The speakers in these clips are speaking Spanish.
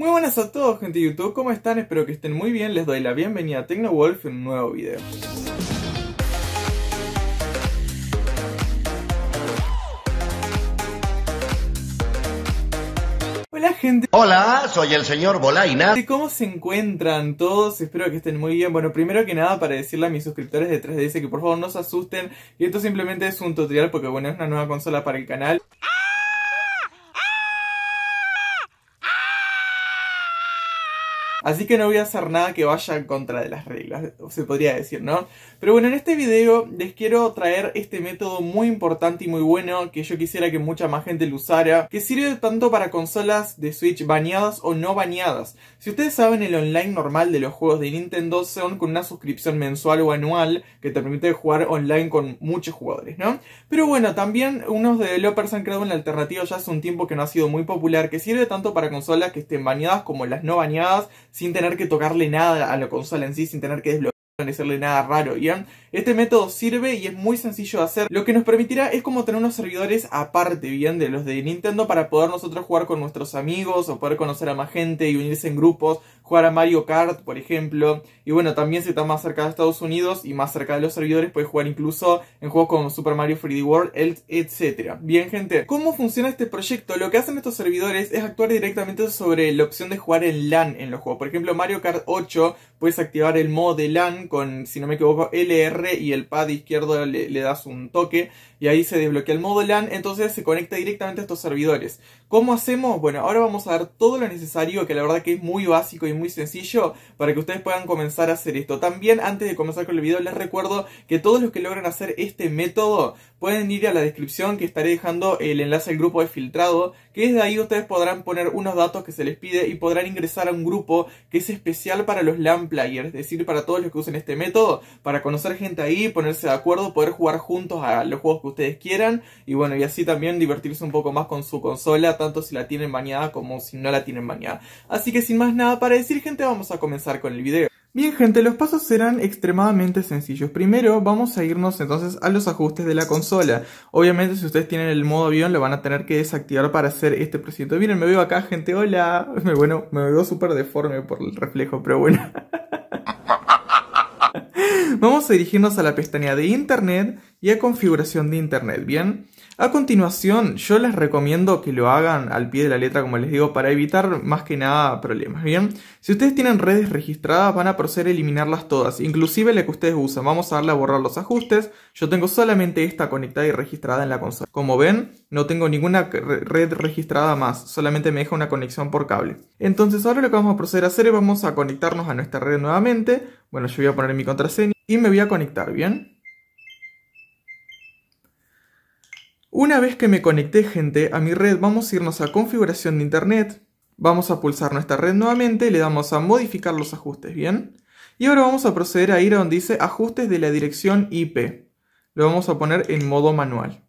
Muy buenas a todos gente de YouTube, ¿cómo están? Espero que estén muy bien, les doy la bienvenida a TecnoWolf en un nuevo video. Hola gente. Hola, soy el señor Bolaina. ¿Cómo se encuentran todos? Espero que estén muy bien. Bueno, primero que nada para decirle a mis suscriptores de 3DS que por favor no se asusten. Y esto simplemente es un tutorial porque bueno, es una nueva consola para el canal. Así que no voy a hacer nada que vaya en contra de las reglas, se podría decir, ¿no? Pero bueno, en este video les quiero traer este método muy importante y muy bueno que yo quisiera que mucha más gente lo usara, que sirve tanto para consolas de Switch bañadas o no bañadas. Si ustedes saben, el online normal de los juegos de Nintendo son con una suscripción mensual o anual que te permite jugar online con muchos jugadores, ¿no? Pero bueno, también unos developers han creado una alternativa ya hace un tiempo que no ha sido muy popular, que sirve tanto para consolas que estén bañadas como las no bañadas sin tener que tocarle nada a la consola en sí, sin tener que desbloquear ni hacerle nada raro, y Este método sirve y es muy sencillo de hacer, lo que nos permitirá es como tener unos servidores aparte, ¿bien? De los de Nintendo para poder nosotros jugar con nuestros amigos o poder conocer a más gente y unirse en grupos, jugar a Mario Kart, por ejemplo. Y bueno, también si está más cerca de Estados Unidos y más cerca de los servidores, puedes jugar incluso en juegos como Super Mario 3D World, etc. Bien, gente, ¿cómo funciona este proyecto? Lo que hacen estos servidores es actuar directamente sobre la opción de jugar en LAN en los juegos. Por ejemplo, Mario Kart 8 puedes activar el modo LAN con, si no me equivoco, LR y el pad izquierdo le, das un toque y ahí se desbloquea el modo LAN, entonces se conecta directamente a estos servidores. ¿Cómo hacemos? Bueno, ahora vamos a dar todo lo necesario, que la verdad que es muy básico y muy sencillo para que ustedes puedan comenzar a hacer esto. También antes de comenzar con el video les recuerdo que todos los que logran hacer este método pueden ir a la descripción que estaré dejando el enlace al grupo de filtrado, que desde ahí ustedes podrán poner unos datos que se les pide y podrán ingresar a un grupo que es especial para los LAN players, es decir, para todos los que usen este método, para conocer gente ahí, ponerse de acuerdo, poder jugar juntos a los juegos que ustedes quieran y bueno, y así también divertirse un poco más con su consola, tanto si la tienen bañada como si no la tienen bañada. Así que sin más nada para decir, gente, vamos a comenzar con el video. Bien gente, los pasos serán extremadamente sencillos. Primero vamos a irnos entonces a los ajustes de la consola. Obviamente si ustedes tienen el modo avión lo van a tener que desactivar para hacer este procedimiento. Miren, me veo acá gente, hola. bueno, me veo súper deforme por el reflejo, pero bueno. vamos a dirigirnos a la pestaña de internet y a configuración de internet, ¿bien? A continuación, yo les recomiendo que lo hagan al pie de la letra, como les digo, para evitar más que nada problemas, ¿bien? Si ustedes tienen redes registradas, van a proceder a eliminarlas todas, inclusive la que ustedes usan. Vamos a darle a borrar los ajustes. Yo tengo solamente esta conectada y registrada en la consola. Como ven, no tengo ninguna red registrada más, solamente me deja una conexión por cable. Entonces ahora lo que vamos a proceder a hacer es vamos a conectarnos a nuestra red nuevamente. Bueno, yo voy a poner mi contraseña y me voy a conectar, ¿bien? Una vez que me conecté gente a mi red vamos a irnos a configuración de internet, vamos a pulsar nuestra red nuevamente, le damos a modificar los ajustes, ¿bien? Y ahora vamos a proceder a ir a donde dice ajustes de la dirección IP. Lo vamos a poner en modo manual.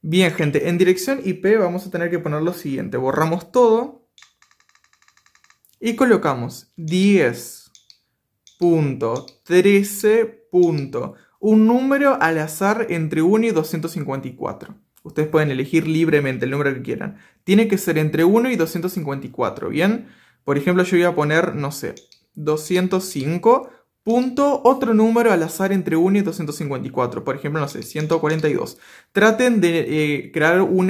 Bien gente, en dirección IP vamos a tener que poner lo siguiente, borramos todo y colocamos 10.13 un número al azar entre 1 y 254. Ustedes pueden elegir libremente el número que quieran. Tiene que ser entre 1 y 254, ¿bien? Por ejemplo, yo voy a poner, no sé, 205 otro número al azar entre 1 y 254, por ejemplo, no sé, 142. Traten de eh, crear un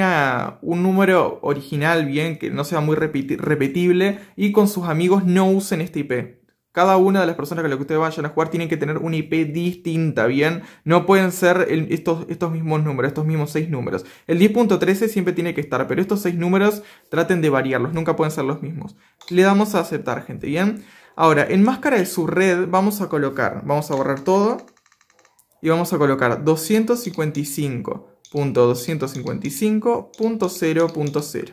número original, bien, que no sea muy repetible, y con sus amigos no usen este IP, cada una de las personas con las que ustedes vayan a jugar tienen que tener una IP distinta, ¿bien? No pueden ser estos, estos mismos números, estos mismos seis números. El 10.13 siempre tiene que estar, pero estos seis números traten de variarlos, nunca pueden ser los mismos. Le damos a aceptar, gente, ¿bien? Ahora, en máscara de su red vamos a colocar, vamos a borrar todo y vamos a colocar 255.255.0.0.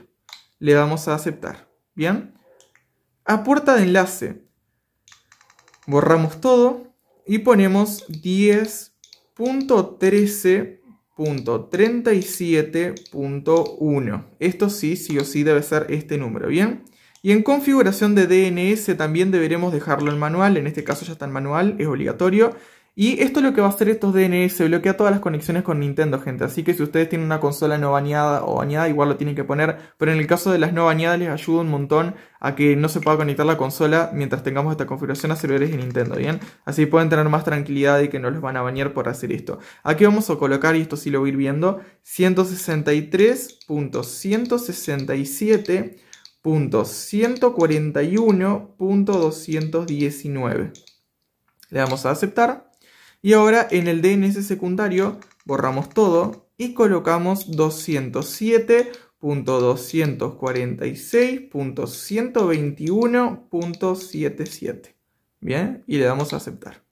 Le damos a aceptar, ¿bien? A puerta de enlace borramos todo y ponemos 10.13.37.1. Esto sí, sí o sí debe ser este número, ¿bien? Y en configuración de DNS también deberemos dejarlo en manual, en este caso ya está en manual, es obligatorio. Y esto es lo que va a hacer estos DNS, bloquea todas las conexiones con Nintendo, gente. Así que si ustedes tienen una consola no bañada o bañada, igual lo tienen que poner. Pero en el caso de las no bañadas les ayuda un montón a que no se pueda conectar la consola mientras tengamos esta configuración a servidores de Nintendo, ¿bien? Así pueden tener más tranquilidad y que no los van a bañar por hacer esto. Aquí vamos a colocar, y esto sí lo voy a ir viendo, 163.167.141.219. Le damos a aceptar. Y ahora en el DNS secundario borramos todo y colocamos 207.246.121.77. Bien, y le damos a aceptar.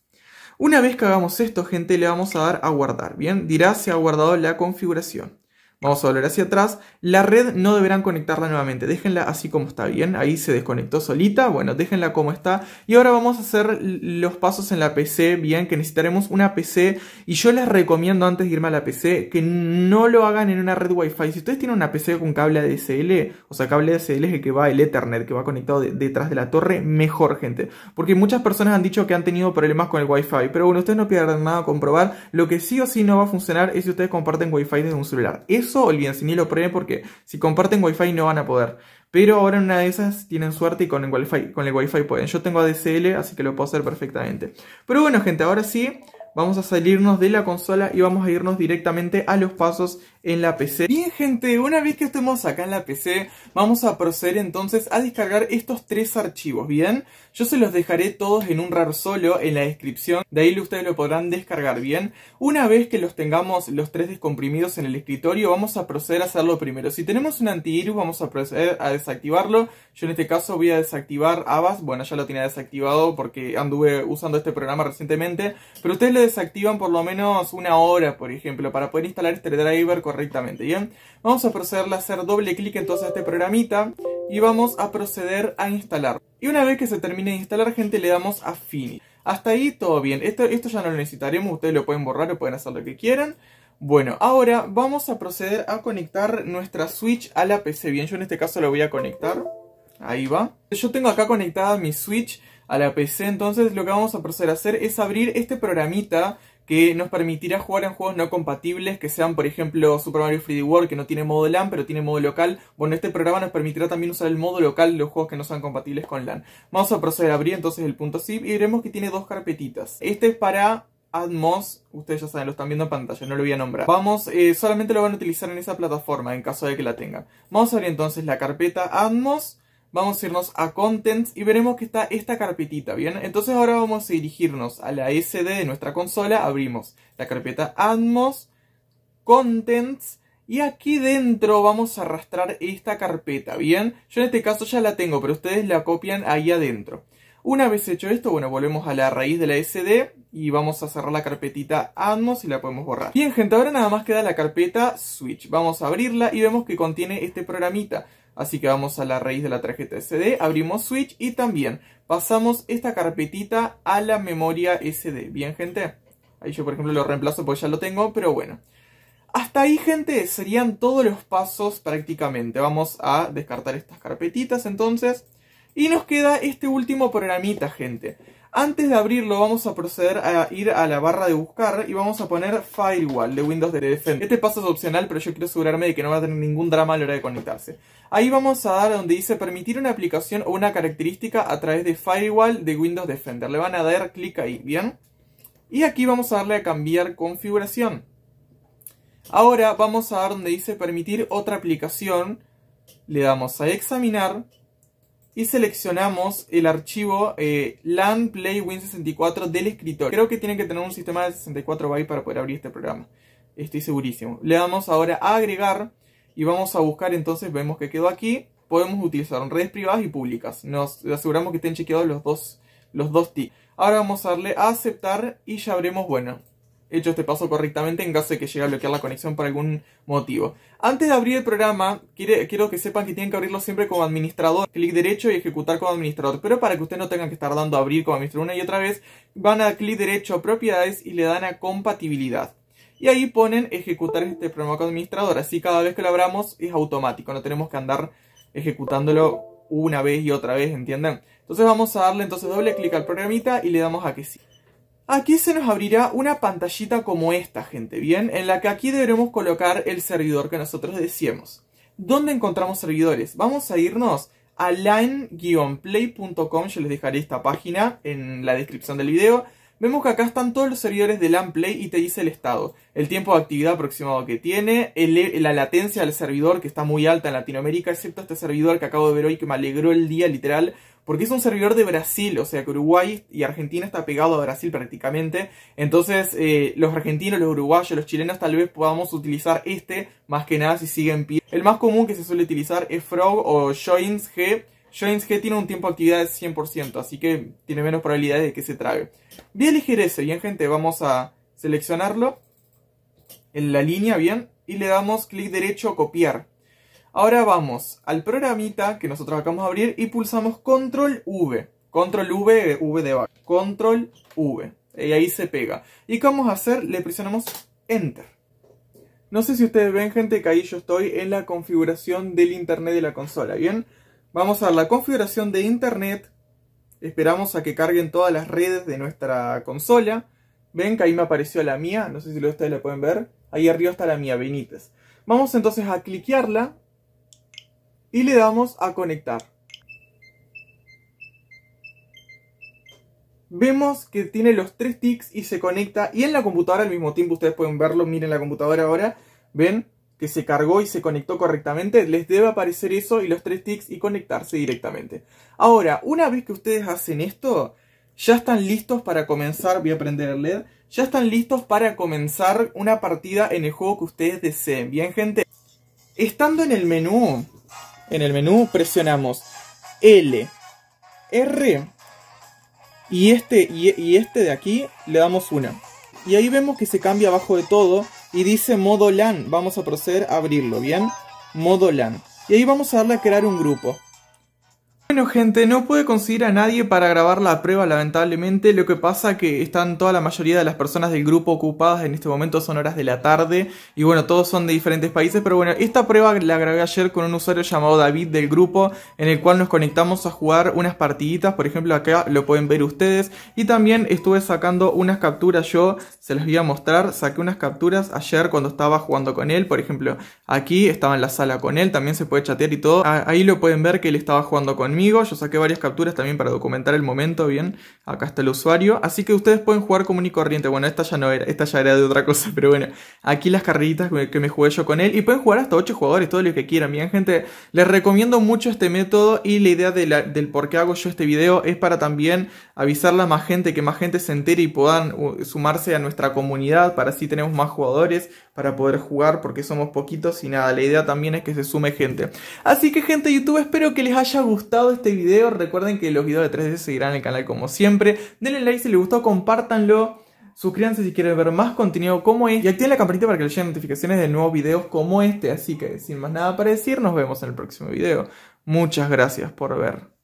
Una vez que hagamos esto, gente, le vamos a dar a guardar. Bien, dirá se ha guardado la configuración. Vamos a volver hacia atrás. La red no deberán conectarla nuevamente. Déjenla así como está, ¿bien? Ahí se desconectó solita. Bueno, déjenla como está. Y ahora vamos a hacer los pasos en la PC, ¿bien? Que necesitaremos una PC. Y yo les recomiendo antes de irme a la PC que no lo hagan en una red Wi-Fi. Si ustedes tienen una PC con cable DSL, o sea, cable ADSL es el que va, el Ethernet, que va conectado detrás de la torre, mejor, gente. Porque muchas personas han dicho que han tenido problemas con el Wi-Fi. Pero bueno, ustedes no pierdan nada a comprobar. Lo que sí o sí no va a funcionar es si ustedes comparten Wi-Fi desde un celular. Eso eso, olvídense, ni lo prueben porque si comparten wifi no van a poder. Pero ahora en una de esas tienen suerte y con el wifi, con el wifi pueden. Yo tengo ADSL, así que lo puedo hacer perfectamente. Pero bueno, gente, ahora sí, vamos a salirnos de la consola y vamos a irnos directamente a los pasos en la PC. Bien gente, una vez que estemos acá en la PC, vamos a proceder entonces a descargar estos tres archivos, ¿bien? Yo se los dejaré todos en un RAR solo en la descripción, de ahí ustedes lo podrán descargar, ¿bien? Una vez que los tengamos los tres descomprimidos en el escritorio, vamos a proceder a hacerlo primero. Si tenemos un antivirus, vamos a proceder a desactivarlo. Yo en este caso voy a desactivar Avast, bueno, ya lo tenía desactivado porque anduve usando este programa recientemente, pero ustedes lo desactivan por lo menos una hora, por ejemplo, para poder instalar este driver correctamente, ¿bien? Vamos a proceder a hacer doble clic entonces a este programita y vamos a proceder a instalar. Y una vez que se termine de instalar, gente, le damos a Finish. Hasta ahí todo bien, esto, esto ya no lo necesitaremos, ustedes lo pueden borrar o pueden hacer lo que quieran. Bueno, ahora vamos a proceder a conectar nuestra Switch a la PC. Bien, yo en este caso lo voy a conectar. Ahí va. Yo tengo acá conectada mi Switch a la PC, entonces lo que vamos a proceder a hacer es abrir este programita que nos permitirá jugar en juegos no compatibles, que sean por ejemplo Super Mario 3D World, que no tiene modo LAN, pero tiene modo local. Bueno, este programa nos permitirá también usar el modo local de los juegos que no sean compatibles con LAN. Vamos a proceder a abrir entonces el punto zip y veremos que tiene dos carpetitas. Este es para Atmos, ustedes ya saben, lo están viendo en pantalla, no lo voy a nombrar. Vamos, eh, solamente lo van a utilizar en esa plataforma en caso de que la tengan. Vamos a abrir entonces la carpeta Atmos vamos a irnos a Contents y veremos que está esta carpetita, ¿bien? Entonces ahora vamos a dirigirnos a la SD de nuestra consola, abrimos la carpeta Atmos, Contents, y aquí dentro vamos a arrastrar esta carpeta, ¿bien? Yo en este caso ya la tengo, pero ustedes la copian ahí adentro. Una vez hecho esto, bueno, volvemos a la raíz de la SD y vamos a cerrar la carpetita Atmos y la podemos borrar. Bien, gente, ahora nada más queda la carpeta Switch. Vamos a abrirla y vemos que contiene este programita. Así que vamos a la raíz de la tarjeta SD, abrimos switch y también pasamos esta carpetita a la memoria SD. Bien, gente. Ahí yo, por ejemplo, lo reemplazo porque ya lo tengo, pero bueno. Hasta ahí, gente, serían todos los pasos prácticamente. Vamos a descartar estas carpetitas entonces. Y nos queda este último programita, gente. Antes de abrirlo vamos a proceder a ir a la barra de buscar y vamos a poner Firewall de Windows Defender. Este paso es opcional pero yo quiero asegurarme de que no va a tener ningún drama a la hora de conectarse. Ahí vamos a dar donde dice permitir una aplicación o una característica a través de Firewall de Windows Defender. Le van a dar clic ahí, ¿bien? Y aquí vamos a darle a cambiar configuración. Ahora vamos a dar donde dice permitir otra aplicación. Le damos a examinar y seleccionamos el archivo eh, LAN Play Win64 del escritor Creo que tiene que tener un sistema de 64 bytes para poder abrir este programa. Estoy segurísimo. Le damos ahora a agregar y vamos a buscar entonces, vemos que quedó aquí. Podemos utilizar redes privadas y públicas. Nos aseguramos que estén chequeados los dos, los dos Ahora vamos a darle a aceptar y ya veremos, bueno, hecho este paso correctamente en caso de que llegue a bloquear la conexión por algún motivo. Antes de abrir el programa, quiero que sepan que tienen que abrirlo siempre como administrador, clic derecho y ejecutar como administrador, pero para que ustedes no tengan que estar dando abrir como administrador una y otra vez, van a clic derecho a propiedades y le dan a compatibilidad. Y ahí ponen ejecutar este programa como administrador, así cada vez que lo abramos es automático, no tenemos que andar ejecutándolo una vez y otra vez, ¿entienden? Entonces vamos a darle entonces doble clic al programita y le damos a que sí. Aquí se nos abrirá una pantallita como esta, gente, ¿bien? En la que aquí deberemos colocar el servidor que nosotros decíamos. ¿Dónde encontramos servidores? Vamos a irnos a lan-play.com, yo les dejaré esta página en la descripción del video. Vemos que acá están todos los servidores de LAN Play y te dice el estado, el tiempo de actividad aproximado que tiene, e, la latencia del servidor que está muy alta en Latinoamérica, excepto este servidor que acabo de ver hoy que me alegró el día literal porque es un servidor de Brasil, o sea que Uruguay y Argentina está pegado a Brasil prácticamente. Entonces eh, los argentinos, los uruguayos, los chilenos tal vez podamos utilizar este más que nada si siguen en pie. El más común que se suele utilizar es Frog o Joins G. Joins G tiene un tiempo de actividad de 100%, así que tiene menos probabilidades de que se trague. Voy a elegir ese, bien gente, vamos a seleccionarlo en la línea, bien, y le damos clic derecho a copiar. Ahora vamos al programita que nosotros acabamos de abrir y pulsamos control V. Control V, V de back. Control V. Y ahí se pega. ¿Y qué vamos a hacer? Le presionamos Enter. No sé si ustedes ven, gente, que ahí yo estoy en la configuración del internet de la consola, ¿bien? Vamos a la configuración de internet. Esperamos a que carguen todas las redes de nuestra consola. Ven que ahí me apareció la mía, no sé si ustedes la pueden ver. Ahí arriba está la mía, Benítez. Vamos entonces a cliquearla y le damos a conectar. Vemos que tiene los tres ticks y se conecta y en la computadora al mismo tiempo ustedes pueden verlo, miren la computadora ahora, ven que se cargó y se conectó correctamente, les debe aparecer eso y los tres ticks y conectarse directamente. Ahora, una vez que ustedes hacen esto, ya están listos para comenzar, voy a prender el LED, ya están listos para comenzar una partida en el juego que ustedes deseen. Bien, gente, estando en el menú, en el menú presionamos L, R y este, y, este de aquí le damos una. Y ahí vemos que se cambia abajo de todo y dice modo LAN. Vamos a proceder a abrirlo, ¿bien? Modo LAN. Y ahí vamos a darle a crear un grupo. Bueno gente, no pude conseguir a nadie para grabar la prueba lamentablemente, lo que pasa que están toda la mayoría de las personas del grupo ocupadas en este momento, son horas de la tarde y bueno, todos son de diferentes países, pero bueno, esta prueba la grabé ayer con un usuario llamado David del grupo, en el cual nos conectamos a jugar unas partiditas, por ejemplo acá lo pueden ver ustedes, y también estuve sacando unas capturas yo, se las voy a mostrar, saqué unas capturas ayer cuando estaba jugando con él, por ejemplo aquí estaba en la sala con él, también se puede chatear y todo, ah, ahí lo pueden ver que él estaba jugando conmigo yo saqué varias capturas también para documentar el momento, bien, acá está el usuario, así que ustedes pueden jugar común y corriente, bueno, esta ya no era, esta ya era de otra cosa, pero bueno, aquí las carreritas que me jugué yo con él, y pueden jugar hasta 8 jugadores, todo lo que quieran, bien, gente, les recomiendo mucho este método y la idea del por qué hago yo este video es para también avisarle a más gente, que más gente se entere y puedan sumarse a nuestra comunidad, para así tenemos más jugadores, para poder jugar, porque somos poquitos y nada, la idea también es que se sume gente. Así que gente de YouTube, espero que les haya gustado este video. Recuerden que los videos de 3D seguirán en el canal como siempre. Denle like si les gustó, compártanlo. Suscríbanse si quieren ver más contenido como este y activen la campanita para que les lleguen notificaciones de nuevos videos como este. Así que sin más nada para decir, nos vemos en el próximo video. Muchas gracias por ver.